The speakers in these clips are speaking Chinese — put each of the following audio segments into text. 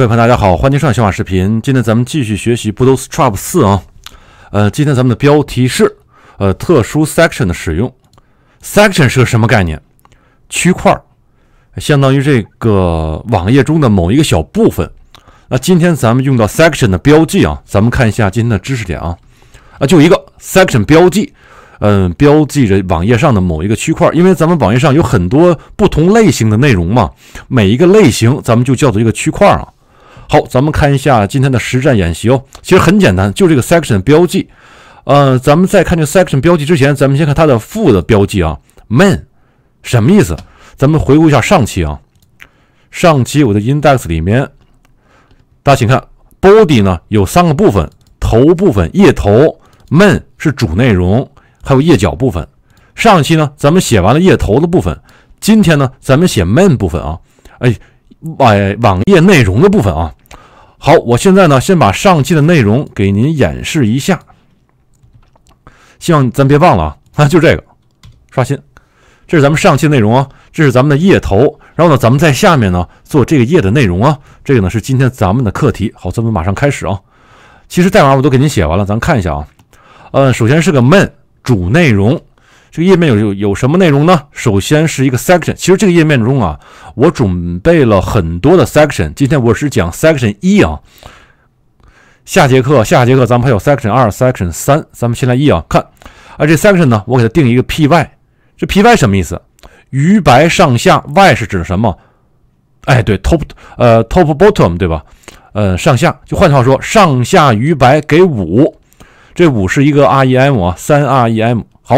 各位朋友，大家好，欢迎收看小马视频。今天咱们继续学习 Bootstrap 四啊。呃，今天咱们的标题是呃特殊 section 的使用。section 是个什么概念？区块，相当于这个网页中的某一个小部分。那今天咱们用到 section 的标记啊，咱们看一下今天的知识点啊啊，就一个 section 标记，嗯，标记着网页上的某一个区块。因为咱们网页上有很多不同类型的内容嘛，每一个类型咱们就叫做一个区块啊。好，咱们看一下今天的实战演习哦。其实很简单，就这个 section 标记。呃，咱们在看这 section 标记之前，咱们先看它的副的标记啊，main 什么意思？咱们回顾一下上期啊。上期我的 index 里面，大家请看 body 呢有三个部分：头部分、页头，main 是主内容，还有页脚部分。上期呢，咱们写完了页头的部分，今天呢，咱们写 main 部分啊，哎，网网页内容的部分啊。好，我现在呢，先把上期的内容给您演示一下，希望咱别忘了啊。就这个，刷新，这是咱们上期内容啊，这是咱们的页头。然后呢，咱们在下面呢做这个页的内容啊，这个呢是今天咱们的课题。好，咱们马上开始啊。其实代码我都给您写完了，咱看一下啊。呃，首先是个 main 主内容。这个页面有有有什么内容呢？首先是一个 section。其实这个页面中啊，我准备了很多的 section。今天我是讲 section 一啊，下节课下节课咱们还有 section 二、section 三。咱们先来一啊，看，而这 section 呢，我给它定一个 py。这 py 什么意思？余白上下 y 是指什么？哎，对，top 呃 top bottom 对吧？呃，上下，就换句话说，上下余白给五，这五是一个 rem 啊，三 rem。好。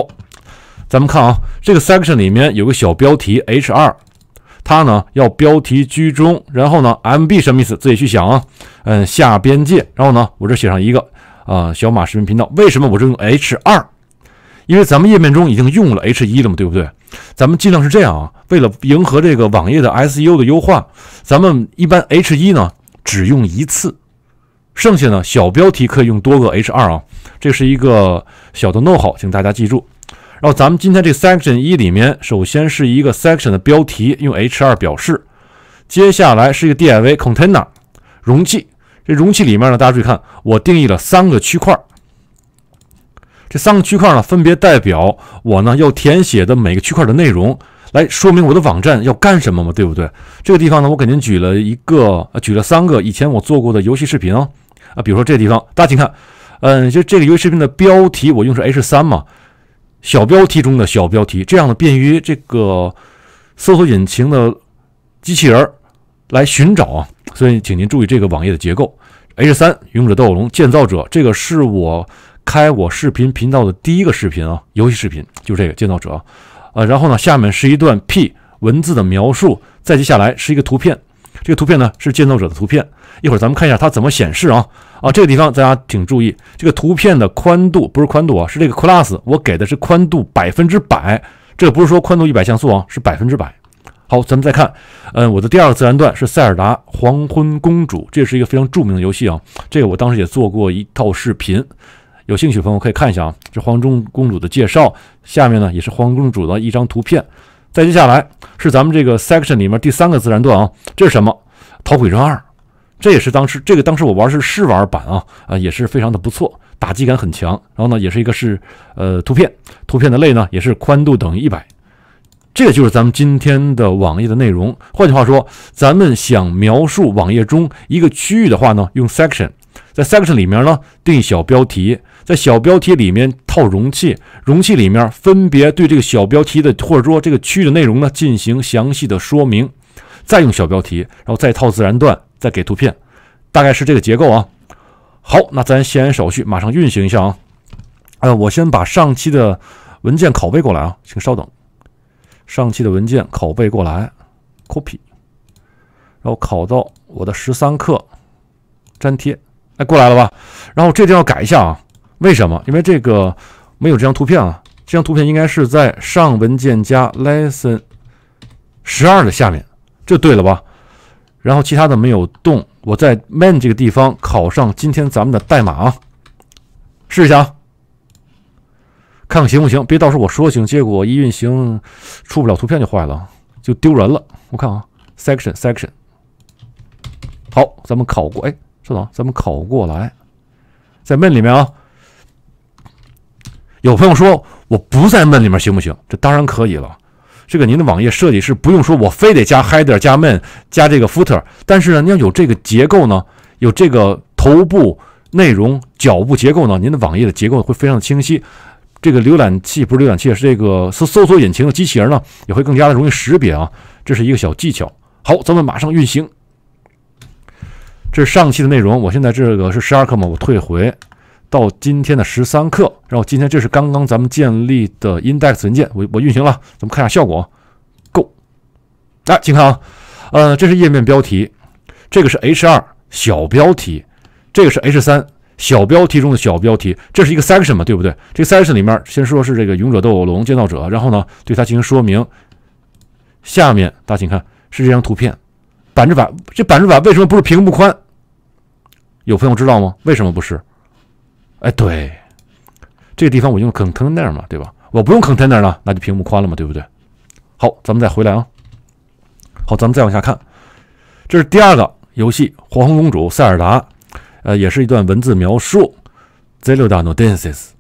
咱们看啊，这个 section 里面有个小标题 h2，它呢要标题居中，然后呢 mb 什么意思？自己去想啊。嗯，下边界。然后呢，我这写上一个啊，小马视频频道。为什么我这用 h2？因为咱们页面中已经用了 h1 了嘛，对不对？咱们尽量是这样啊，为了迎合这个网页的 SEO 的优化，咱们一般 h1 呢只用一次，剩下呢小标题可以用多个 h2 啊。这是一个小的 n o t 请大家记住。然后咱们今天这 section 一里面，首先是一个 section 的标题，用 h2 表示。接下来是一个 div container 容器，这容器里面呢，大家注意看，我定义了三个区块。这三个区块呢，分别代表我呢要填写的每个区块的内容，来说明我的网站要干什么嘛，对不对？这个地方呢，我给您举了一个，举了三个以前我做过的游戏视频啊，啊，比如说这个地方，大家请看，嗯，就这个游戏视频的标题，我用是 h3 嘛。小标题中的小标题，这样呢便于这个搜索引擎的机器人来寻找啊。所以，请您注意这个网页的结构。H 三勇者斗恶龙建造者，这个是我开我视频频道的第一个视频啊，游戏视频就这个建造者啊。呃，然后呢，下面是一段 P 文字的描述，再接下来是一个图片。这个图片呢是建造者的图片，一会儿咱们看一下它怎么显示啊啊！这个地方大家请注意，这个图片的宽度不是宽度啊，是这个 class，我给的是宽度百分之百，这不是说宽度一百像素啊，是百分之百。好，咱们再看，嗯，我的第二个自然段是《塞尔达黄昏公主》，这是一个非常著名的游戏啊，这个我当时也做过一套视频，有兴趣的朋友可以看一下啊。这黄忠公主的介绍，下面呢也是黄公主的一张图片。再接下来是咱们这个 section 里面第三个自然段啊，这是什么？逃鬼人二，这也是当时这个当时我玩是试玩版啊啊，也是非常的不错，打击感很强。然后呢，也是一个是呃图片，图片的类呢也是宽度等于一百。这个就是咱们今天的网页的内容。换句话说，咱们想描述网页中一个区域的话呢，用 section，在 section 里面呢定小标题。在小标题里面套容器，容器里面分别对这个小标题的或者说这个区域的内容呢进行详细的说明，再用小标题，然后再套自然段，再给图片，大概是这个结构啊。好，那咱先手续，马上运行一下啊。哎，我先把上期的文件拷贝过来啊，请稍等，上期的文件拷贝过来，copy，然后拷到我的十三课，粘贴，哎，过来了吧？然后这地方要改一下啊。为什么？因为这个没有这张图片啊！这张图片应该是在上文件夹 lesson 十二的下面，这对了吧？然后其他的没有动。我在 main 这个地方考上今天咱们的代码啊，试一下啊，看看行不行。别到时候我说行，结果一运行出不了图片就坏了，就丢人了。我看啊，section section，好，咱们考过。哎，稍等，咱们考过来，在 main 里面啊。有朋友说我不在 main 里面行不行？这当然可以了。这个您的网页设计师不用说，我非得加 header、加 main、加这个 footer。但是呢，你要有这个结构呢，有这个头部内容、脚部结构呢，您的网页的结构会非常的清晰。这个浏览器不是浏览器，是这个搜搜索引擎的机器人呢，也会更加的容易识别啊。这是一个小技巧。好，咱们马上运行。这是上期的内容。我现在这个是十二课嘛？我退回。到今天的十三课，然后今天这是刚刚咱们建立的 index 文件，我我运行了，咱们看一下效果。Go，来，请看啊，呃，这是页面标题，这个是 h 二小标题，这个是 h 三小标题中的小标题，这是一个 section 嘛，对不对？这个 section 里面先说是这个勇者斗恶龙建造者，然后呢，对它进行说明。下面大家请看是这张图片，分之百，这分之百为什么不是屏幕宽？有朋友知道吗？为什么不是？哎，对，这个地方我用 container 嘛，对吧？我不用 container 了，那就屏幕宽了嘛，对不对？好，咱们再回来啊。好，咱们再往下看，这是第二个游戏《黄昏公主》塞尔达，呃，也是一段文字描述：Zelda no d e n c e s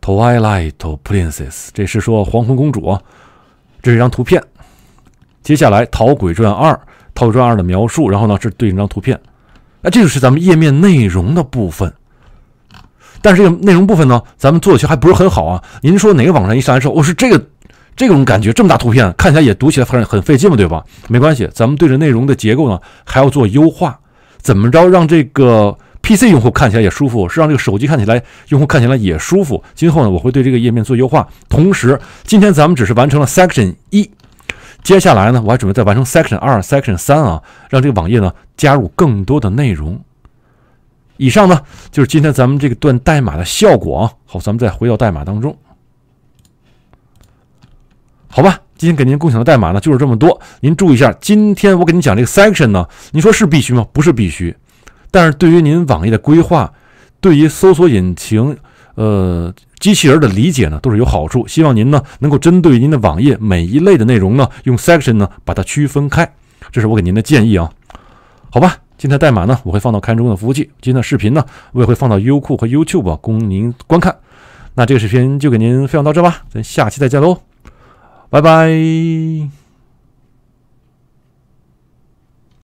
Twilight Princess。这是说《黄昏公主》啊。这是一张图片。接下来《逃鬼传二》，《逃鬼传二》的描述，然后呢是对应张图片。那这就是咱们页面内容的部分。但是这个内容部分呢，咱们做的其实还不是很好啊。您说哪个网站一上来说，我是这个这种感觉，这么大图片看起来也读起来很很费劲嘛，对吧？没关系，咱们对着内容的结构呢还要做优化，怎么着让这个 PC 用户看起来也舒服，是让这个手机看起来用户看起来也舒服。今后呢，我会对这个页面做优化。同时，今天咱们只是完成了 Section 一，接下来呢，我还准备再完成 Section 二、Section 三啊，让这个网页呢加入更多的内容。以上呢，就是今天咱们这个段代码的效果啊。好，咱们再回到代码当中，好吧？今天给您共享的代码呢，就是这么多。您注意一下，今天我给您讲这个 section 呢，您说是必须吗？不是必须，但是对于您网页的规划，对于搜索引擎、呃机器人的理解呢，都是有好处。希望您呢，能够针对您的网页每一类的内容呢，用 section 呢把它区分开，这是我给您的建议啊。好吧。今天的代码呢，我会放到看中的服务器。今天的视频呢，我也会放到优酷和 YouTube 啊，供您观看。那这个视频就给您分享到这吧，咱下期再见喽，拜拜。